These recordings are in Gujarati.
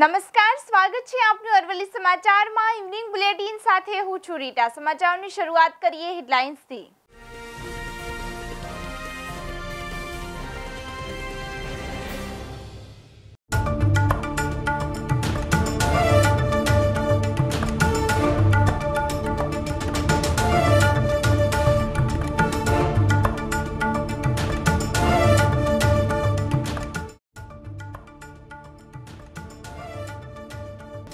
નમસ્કાર સ્વાગત છે આપનું અરવલ્લી સમાચારમાં ઇવનિંગ બુલેટિન સાથે હું છું રીટા સમાચારની શરૂઆત કરીએ હેડલાઇન્સથી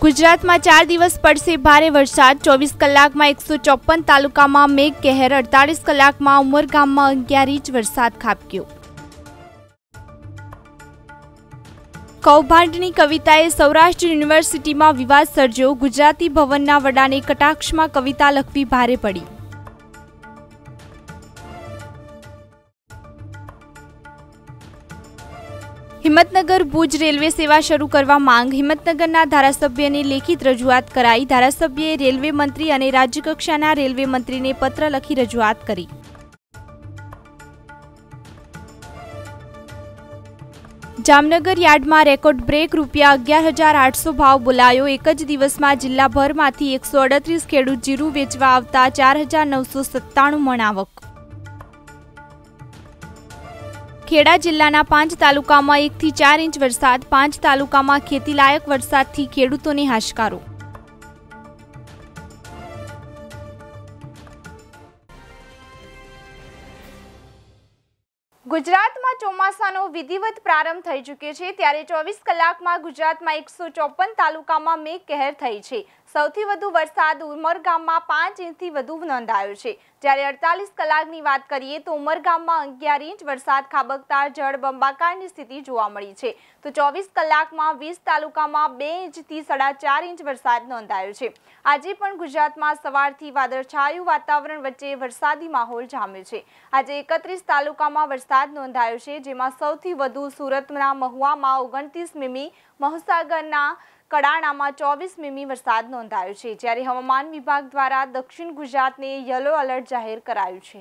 ગુજરાતમાં ચાર દિવસ પડશે ભારે વરસાદ ચોવીસ કલાકમાં એકસો ચોપન તાલુકામાં મેઘ કહેર અડતાલીસ કલાકમાં ઉમરગામમાં અગિયાર ઇંચ વરસાદ ખાબક્યો કૌભાંડની કવિતાએ સૌરાષ્ટ્ર યુનિવર્સિટીમાં વિવાદ સર્જ્યો ગુજરાતી ભવનના વડાને કટાક્ષમાં કવિતા લખવી ભારે પડી હિંમતનગર ભુજ રેલવે સેવા શરૂ કરવા માંગ હિંમતનગરના ધારાસભ્યની લેખિત રજૂઆત કરાઈ ધારાસભ્યએ રેલવે મંત્રી અને રાજ્યકક્ષાના રેલવે મંત્રીને પત્ર લખી રજૂઆત કરી જામનગર યાર્ડમાં રેકોર્ડ બ્રેક રૂપિયા અગિયાર હજાર આઠસો ભાવ બોલાયો એક જ દિવસમાં જિલ્લાભરમાંથી એકસો અડત્રીસ ખેડૂત જીરું વેચવા આવતા ચાર હજાર નવસો સત્તાણું મણાવક ખેડા જિલ્લાના પાંચ તાલુકામાં એકથી ચાર ઇંચ વરસાદ પાંચ તાલુકામાં ખેતીલાયક વરસાદથી ખેડૂતોને હાશકારો ગુજરાતમાં ચોમાસાનો વિધિવત પ્રારંભ થઈ ચૂક્યો છે ત્યારે ચોવીસ કલાકમાં ગુજરાતમાં એકસો ચોપન તાલુકામાં મેઘ કહેર થઈ છે સૌથી વધુ વરસાદ ઉમરગામમાં પાંચ ઇંચથી વધુ નોંધાયો છે જ્યારે અડતાલીસ કલાકની વાત કરીએ તો ઉમરગામમાં અગિયાર ઇંચ વરસાદ ખાબકતા જળ બંબાકારની સ્થિતિ જોવા મળી છે તો ચોવીસ કલાકમાં વીસ તાલુકામાં બે ઇંચથી સાડા ચાર ઇંચ વરસાદ નોંધાયો છે આજે પણ ગુજરાતમાં સવારથી વાદળછાયું વાતાવરણ વચ્ચે વરસાદી માહોલ જામ્યો છે આજે એકત્રીસ તાલુકામાં વરસાદ નોંધાયો છે જેમાં સૌથી વધુ સુરતના મહુવામાં ઓગણત્રીસ મીમી મહીસાગરના કડાણામાં ચોવીસ મીમી વરસાદ નોંધાયો છે જ્યારે હવામાન વિભાગ દ્વારા દક્ષિણ ગુજરાતને યલો એલર્ટ જાહેર કરાયું છે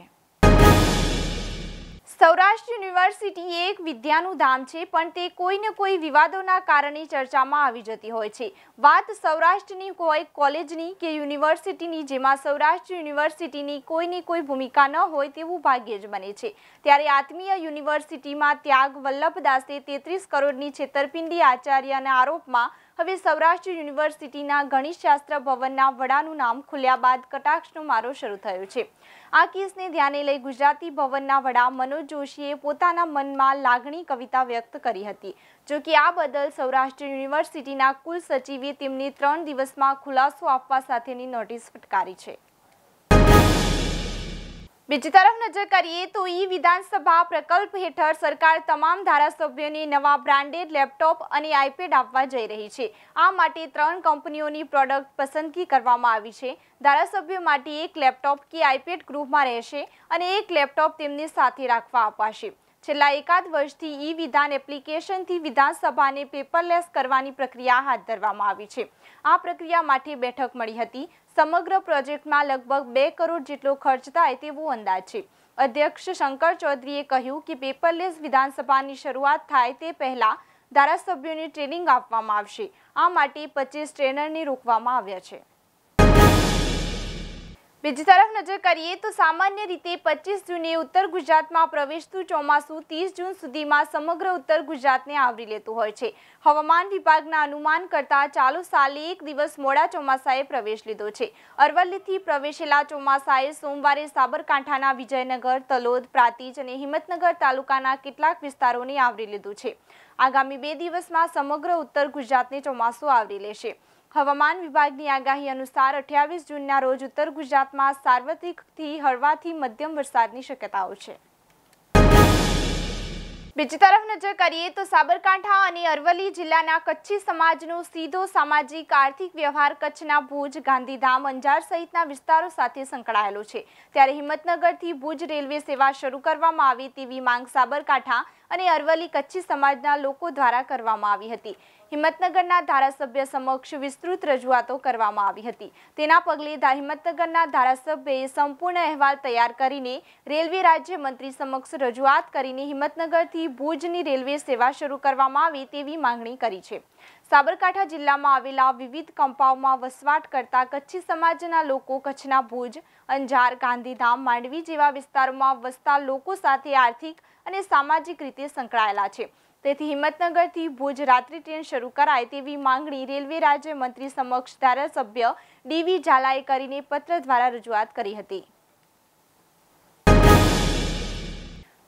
સૌરાષ્ટ્ર યુનિવર્સિટી એક વિદ્યાનું ધામ છે પણ તે કોઈને કોઈ વિવાદોના કારણે ચર્ચામાં આવી જતી હોય છે વાત સૌરાષ્ટ્રની કોઈ કોલેજની કે યુનિવર્સિટીની જેમાં સૌરાષ્ટ્ર યુનિવર્સિટીની કોઈની કોઈ ભૂમિકા ન હોય તેવું ભાગ્ય જ બને છે ત્યારે આત્મીય યુનિવર્સિટીમાં ત્યાગ વલ્લભદાસે તેત્રીસ કરોડની છેતરપિંડી આચાર્યના આરોપમાં હવે સૌરાષ્ટ્ર યુનિવર્સિટીના ગણિતશાસ્ત્ર ભવનના વડાનું નામ ખુલ્યા બાદ કટાક્ષનો મારો શરૂ થયો છે આ કેસને ધ્યાને લઈ ગુજરાતી ભવનના વડા મનોજ જોશીએ પોતાના મનમાં લાગણી કવિતા વ્યક્ત કરી હતી જો કે આ બદલ સૌરાષ્ટ્ર યુનિવર્સિટીના કુલ સચિવે તેમને ત્રણ દિવસમાં ખુલાસો આપવા સાથેની નોટિસ ફટકારી છે બીજી તરફ નજર કરીએ તો ઈ વિધાનસભા પ્રકલ્પ હેઠળ સરકાર તમામ ધારાસભ્યોને નવા બ્રાન્ડેડ લેપટોપ અને આઈપેડ આપવા જઈ રહી છે આ માટે ત્રણ કંપનીઓની પ્રોડક્ટ પસંદગી કરવામાં આવી છે ધારાસભ્યો માટે એક લેપટોપ કે આઈપેડ ગ્રુપમાં રહેશે અને એક લેપટોપ તેમની સાથે રાખવા અપાશે છેલ્લા એકાદ વર્ષથી ઈ વિધાન એપ્લિકેશનથી વિધાનસભાને પેપરલેસ કરવાની પ્રક્રિયા હાથ ધરવામાં આવી છે આ પ્રક્રિયા માટે બેઠક મળી હતી સમગ્ર પ્રોજેક્ટમાં લગભગ બે કરોડ જેટલો ખર્ચ થાય તેવો અંદાજ છે અધ્યક્ષ શંકર ચૌધરીએ કહ્યું કે પેપરલેસ વિધાનસભાની શરૂઆત થાય તે પહેલાં ધારાસભ્યોને ટ્રેનિંગ આપવામાં આવશે આ માટે પચીસ ટ્રેનરને રોકવામાં આવ્યા છે બીજી તરફ નજર કરીએ તો સામાન્ય રીતે પચીસ જૂને ઉત્તર ગુજરાતમાં પ્રવેશતું ચોમાસું ત્રીસ જૂન સુધીમાં સમગ્ર ઉત્તર ગુજરાતને આવરી લેતું હોય છે હવામાન વિભાગના અનુમાન કરતાં ચાલુ સાલે એક દિવસ મોડા ચોમાસાએ પ્રવેશ લીધો છે અરવલ્લીથી પ્રવેશેલા ચોમાસાએ સોમવારે સાબરકાંઠાના વિજયનગર તલોદ પ્રાતિજ અને હિંમતનગર તાલુકાના કેટલાક વિસ્તારોને આવરી લીધું છે આગામી બે દિવસમાં સમગ્ર ઉત્તર ગુજરાતને ચોમાસું આવરી લેશે હવામાન વિભાગની આગાહી અનુસાર અઠ્યાવીસ જૂનના રોજ ઉત્તર ગુજરાતમાં સાર્વત્રિકથી હળવાથી મધ્યમ વરસાદની શક્યતાઓ છે બીજી તરફ નજર કરીએ તો સાબરકાંઠા અને અરવલ્લી જિલ્લાના કચ્છી સમાજનો સીધો સામાજિક આર્થિક વ્યવહાર કચ્છના ભુજ ગાંધીધામ અંજાર સહિતના વિસ્તારો સાથે સંકળાયેલો છે ત્યારે હિંમતનગરથી ભુજ રેલવે સેવા શરૂ કરવામાં આવે તેવી માંગ સાબરકાંઠા અને અરવલ્લી કચ્છી સમાજના લોકો દ્વારા કરવામાં આવી હતી હિંમતનગરના ધારાસભ્ય સમક્ષ વિસ્તૃત રજૂઆતો કરવામાં આવી હતી તેના પગલે હિંમતનગરના ધારાસભ્યએ સંપૂર્ણ અહેવાલ તૈયાર કરીને રેલવે રાજ્યમંત્રી સમક્ષ રજૂઆત કરીને હિંમતનગરથી ભુજની રેલવે સેવા શરૂ કરવામાં આવે તેવી માંગણી કરી છે સાબરકાંઠા જિલ્લામાં આવેલા વિવિધ કંપાઓમાં વસવાટ કરતા કચ્છી સમાજના લોકો કચ્છના ભુજ અંજાર ગાંધીધામ માંડવી જેવા વિસ્તારોમાં વસતા લોકો સાથે આર્થિક અને સામાજિક રીતે સંકળાયેલા છે તેથી હિંમતનગરથી ભુજ રાત્રિ ટ્રેન શરૂ કરાય તેવી માંગણી રેલવે રાજ્યમંત્રી સમક્ષ ધારાસભ્ય ડીવી ઝાલાએ કરીને પત્ર દ્વારા રજૂઆત કરી હતી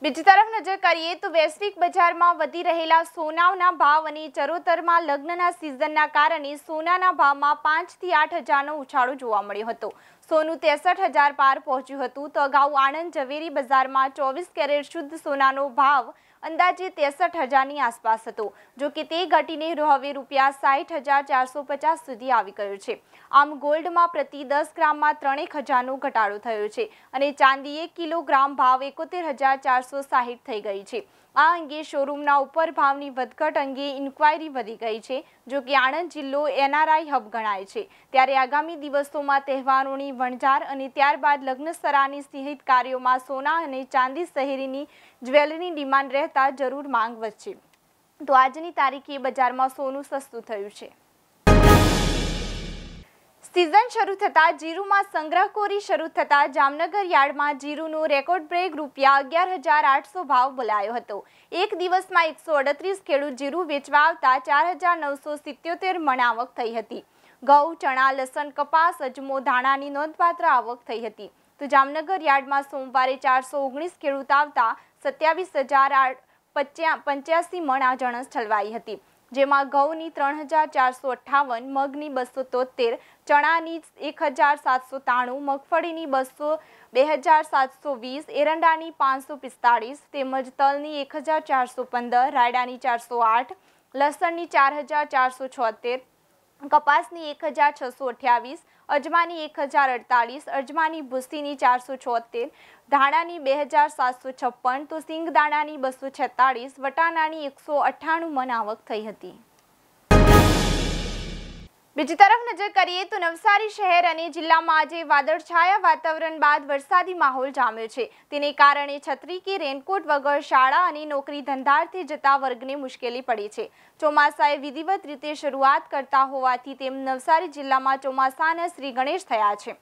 બીજી તરફ નજર કરીએ તો વૈશ્વિક બજારમાં વધી રહેલા સોનાના ભાવ અને ચરોતરમાં લગ્નના સિઝનના કારણે સોનાના ભાવમાં પાંચ થી આઠ હજારનો ઉછાળો જોવા મળ્યો હતો સોનું ત્રેસઠ હજાર પાર પહોંચ્યું હતું તો અગાઉ આણંદ ઝવેરી બજારમાં ચોવીસ કેરેટ શુદ્ધ સોનાનો ભાવ અંદાજે ત્રેસઠ હજારની આસપાસ હતો જો કે તે ઘટીને હવે રૂપિયા સાઠ હજાર ચારસો પચાસ સુધી આવી ગયો છે આમ ગોલ્ડમાં પ્રતિ દસ ગ્રામમાં ત્રણેક હજારનો ઘટાડો થયો છે અને ચાંદી એક કિલોગ્રામ ભાવ એકોતેર હજાર ચારસો સાહીઠ થઈ ગઈ છે આ અંગે શોરૂમના ઉપર ભાવની વધઘટ અંગે ઇન્ક્વાયરી વધી ગઈ છે જો કે આણંદ જિલ્લો એનઆરઆઈ હબ ગણાય છે ત્યારે આગામી દિવસોમાં તહેવારોની વણઝાર અને ત્યારબાદ લગ્ન સરાની સહિત કાર્યોમાં સોના અને ચાંદી શહેરીની જ્વેલરીની ડિમાન્ડ રહેતા જરૂર માંગ વધશે તો આજની તારીખે બજારમાં સોનું સસ્તું થયું છે સિઝન શરૂ થતાં જીરુમાં સંગ્રહખોરી શરૂ થતાં જામનગર યાર્ડમાં જીરુનો રેકોર્ડ બ્રેક રૂપિયા અગિયાર હજાર આઠસો ભાવ બોલાયો હતો એક દિવસમાં એકસો અડત્રીસ ખેડૂત જીરુ વેચવા આવતા ચાર હજાર નવસો સિત્યોતેર મણાવક થઈ હતી ઘઉં ચણા લસણ કપાસ અજમો ધાણાની નોંધપાત્ર આવક થઈ હતી તો જામનગર યાર્ડમાં સોમવારે ચારસો ઓગણીસ ખેડૂત આવતા સત્યાવીસ હજાર પંચ્યાસી મણ આ જણસ ઠલવાઈ હતી જેમાં ઘઉંની ત્રણ હજાર ચારસો અઠ્ઠાવન મગની બસો તોતેર ચણાની એક હજાર સાતસો ત્રાણું મગફળીની બસો બે હજાર સાતસો વીસ એરંડાની પાંચસો પિસ્તાળીસ તેમજ તલની એક હજાર ચારસો પંદર રાયડાની ચારસો આઠ લસણની ચાર હજાર ચારસો છોતેર કપાસની એક હજાર છસો અઠ્યાવીસ અજમાની એક હજાર અડતાલીસ અજમાની ભૂસીની ચારસો છોતેર ધાણાની બે હજાર સાતસો છપ્પન તો સિંગદાણાની બસો છેતાળીસ વટાણાની એકસો અઠ્ઠાણું મન આવક થઈ હતી બીજી તરફ નજર કરીએ તો નવસારી શહેર અને જિલ્લામાં આજે વાદળછાયા વાતાવરણ બાદ વરસાદી માહોલ જામ્યો છે તેને કારણે છત્રી કે રેનકોટ વગર શાળા અને નોકરી ધંધાર્થે જતા વર્ગને મુશ્કેલી પડી છે ચોમાસાએ વિધિવત રીતે શરૂઆત કરતા હોવાથી તેમ નવસારી જિલ્લામાં ચોમાસાના શ્રી ગણેશ થયા છે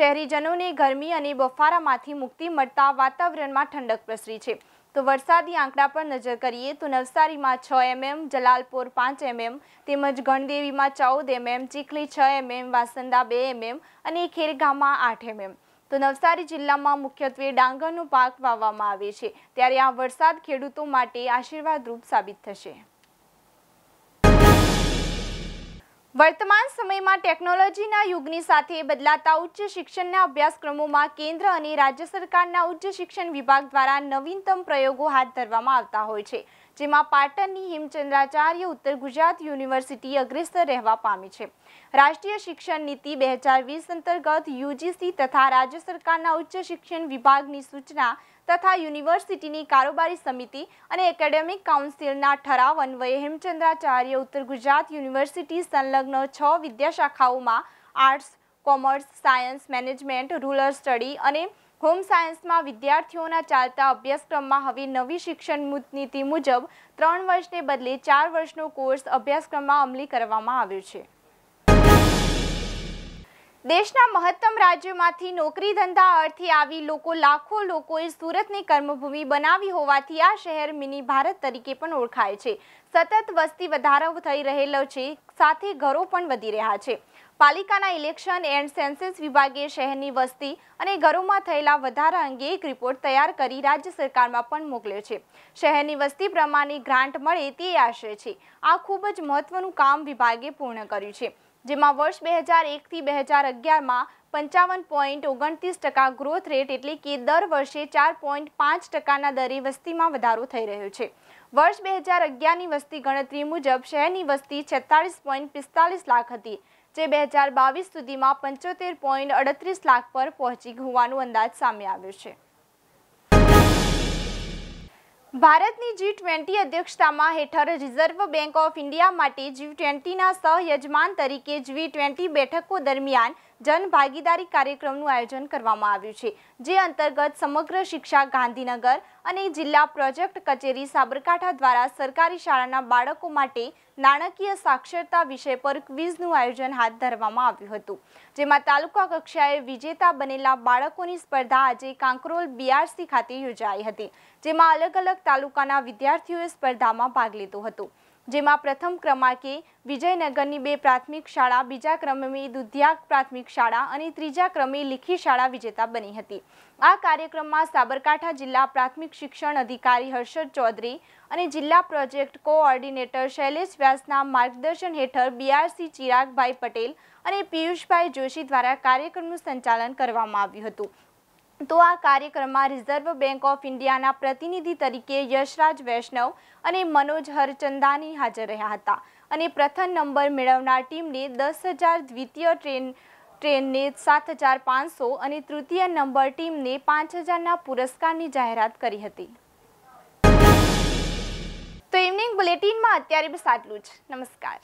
શહેરીજનોને ગરમી અને બફારામાંથી મુક્તિ મળતા વાતાવરણમાં ઠંડક પ્રસરી છે તો વરસાદની આંકડા પર નજર કરીએ તો નવસારીમાં છ એમએમ જલાલપોર પાંચ એમએમ તેમજ ગણદેવીમાં ચૌદ એમએમ ચીખલી છ એમએમ વાસંદા બે એમએમ અને ખેરગામમાં આઠ એમએમ તો નવસારી જિલ્લામાં મુખ્યત્વે ડાંગરનો પાક વાવવામાં આવે છે ત્યારે આ વરસાદ ખેડૂતો માટે આશીર્વાદરૂપ સાબિત થશે વર્તમાન સમયમાં ટેકનોલોજીના યુગની સાથે બદલાતા ઉચ્ચ શિક્ષણના અભ્યાસક્રમોમાં કેન્દ્ર અને રાજ્ય સરકારના ઉચ્ચ શિક્ષણ વિભાગ દ્વારા નવીનતમ પ્રયોગો હાથ ધરવામાં આવતા હોય છે જેમાં પાટણની હિમચંદ્રાચાર્ય ઉત્તર ગુજરાત યુનિવર્સિટી અગ્રેસર રહેવા પામી છે રાષ્ટ્રીય શિક્ષણ નીતિ બે હજાર વીસ અંતર્ગત યુજીસી તથા રાજ્ય સરકારના ઉચ્ચ શિક્ષણ વિભાગની સૂચના તથા યુનિવર્સિટીની કારોબારી સમિતિ અને એકેડેમિક કાઉન્સિલના ઠરાવ અન્વયે હેમચંદ્રાચાર્ય ઉત્તર ગુજરાત યુનિવર્સિટી સંલગ્ન છ વિદ્યાશાખાઓમાં arts commerce science management rural study અને હોમ સાયન્સમાં વિદ્યાર્થીઓના ચાલતા અભ્યાસક્રમમાં હવે નવી શિક્ષણ નીતિ મુજબ ત્રણ વર્ષને બદલે ચાર વર્ષનો કોર્સ અભ્યાસક્રમમાં અમલી કરવામાં આવ્યો છે દેશના મહત્તમ રાજ્યમાંથી નોકરી ધંધા અર્થે આવી લોકો લાખો લોકોએ સુરતની કર્મભૂમિ બનાવી હોવાથી આ શહેર મિની ભારત તરીકે પણ ઓળખાય છે સતત વસ્તી વધારો થઈ રહેલો છે સાથે ઘરો પણ વધી રહ્યા છે પાલિકાના ઇલેક્શન એન્ડ સેન્સસ વિભાગે શહેરની વસ્તી અને ઘરોમાં થયેલા વધારા અંગે એક રિપોર્ટ તૈયાર કરી રાજ્ય સરકારમાં પણ મોકલ્યો છે શહેરની વસ્તી પ્રમાણે ગ્રાન્ટ મળે તે આશય છે આ ખૂબ જ મહત્વનું કામ વિભાગે પૂર્ણ કર્યું છે જેમાં વર્ષ બે હજાર એકથી બે હજાર અગિયારમાં પંચાવન પોઈન્ટ ઓગણત્રીસ ટકા ગ્રોથ રેટ એટલે કે દર વર્ષે ચાર પોઈન્ટ પાંચ ટકાના દરે વસ્તીમાં વધારો થઈ રહ્યો છે વર્ષ બે હજાર અગિયારની વસ્તી ગણતરી મુજબ શહેરની વસ્તી છેતાળીસ પોઈન્ટ પિસ્તાલીસ લાખ હતી જે બે હજાર બાવીસ સુધીમાં પંચોતેર પોઈન્ટ અડત્રીસ લાખ પર પહોંચી હોવાનો અંદાજ સામે આવ્યો છે ભારતની જી ટ્વેન્ટી અધ્યક્ષતામાં હેઠળ રિઝર્વ બેંક ઓફ ઇન્ડિયા માટે જી ટ્વેન્ટીના સહયજમાન તરીકે જી ટ્વેન્ટી બેઠકો દરમિયાન જનભાગીદારી કાર્યક્રમનું આયોજન કરવામાં આવ્યું છે જે અંતર્ગત સમગ્ર શિક્ષા ગાંધીનગર અને જિલ્લા પ્રોજેક્ટ કચેરી સાબરકાંઠા દ્વારા સરકારી શાળાના બાળકો માટે નાણાકીય સાક્ષરતા વિષય પર ક્વિઝનું આયોજન હાથ ધરવામાં આવ્યું હતું જેમાં તાલુકા કક્ષાએ વિજેતા બનેલા બાળકોની સ્પર્ધા આજે કાંકરોલ બીઆરસી ખાતે યોજાઈ હતી જેમાં અલગ અલગ તાલુકાના વિદ્યાર્થીઓએ સ્પર્ધામાં ભાગ લીધો હતો જેમાં પ્રથમ ક્રમાંકે વિજયનગરની બે પ્રાથમિક શાળા બીજા ક્રમે દુધિયા પ્રાથમિક શાળા અને ત્રીજા ક્રમે લીખી શાળા વિજેતા બની હતી આ કાર્યક્રમમાં સાબરકાંઠા જિલ્લા પ્રાથમિક શિક્ષણ અધિકારી હર્ષદ ચૌધરી અને જિલ્લા પ્રોજેક્ટ કોઓર્ડિનેટર શૈલેષ વ્યાસના માર્ગદર્શન હેઠળ બીઆરસી ચિરાગભાઈ પટેલ અને પિયુષભાઈ જોશી દ્વારા કાર્યક્રમનું સંચાલન કરવામાં આવ્યું હતું તો આ કાર્યક્રમમાં રિઝર્વ બેંક ઓફ ઇન્ડિયાના પ્રતિનિધિ તરીકે યશરાજ વૈષ્ણવ અને મનોજ હરચંદાની હાજર રહ્યા હતા અને પ્રથમ નંબર મેળવનાર ટીમને દસ હજાર દ્વિતીય ટ્રેન ટ્રેનને સાત હજાર પાંચસો અને તૃતીય નંબર ટીમને પાંચ હજારના પુરસ્કારની જાહેરાત કરી હતી તો ઇવનિંગ બુલેટિનમાં અત્યારે બસ આટલું જ નમસ્કાર